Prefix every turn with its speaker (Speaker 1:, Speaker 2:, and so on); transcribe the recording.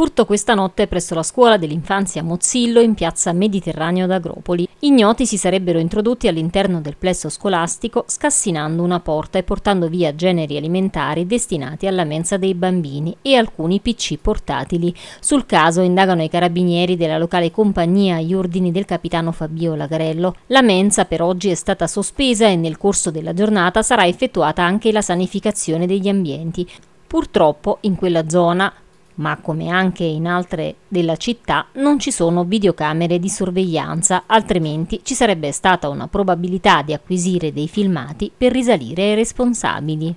Speaker 1: Furto questa notte presso la scuola dell'infanzia Mozzillo in piazza Mediterraneo ad Agropoli. Ignoti si sarebbero introdotti all'interno del plesso scolastico scassinando una porta e portando via generi alimentari destinati alla mensa dei bambini e alcuni PC portatili. Sul caso indagano i carabinieri della locale compagnia agli ordini del capitano Fabio Lagarello. La mensa per oggi è stata sospesa e nel corso della giornata sarà effettuata anche la sanificazione degli ambienti. Purtroppo in quella zona ma come anche in altre della città non ci sono videocamere di sorveglianza, altrimenti ci sarebbe stata una probabilità di acquisire dei filmati per risalire ai responsabili.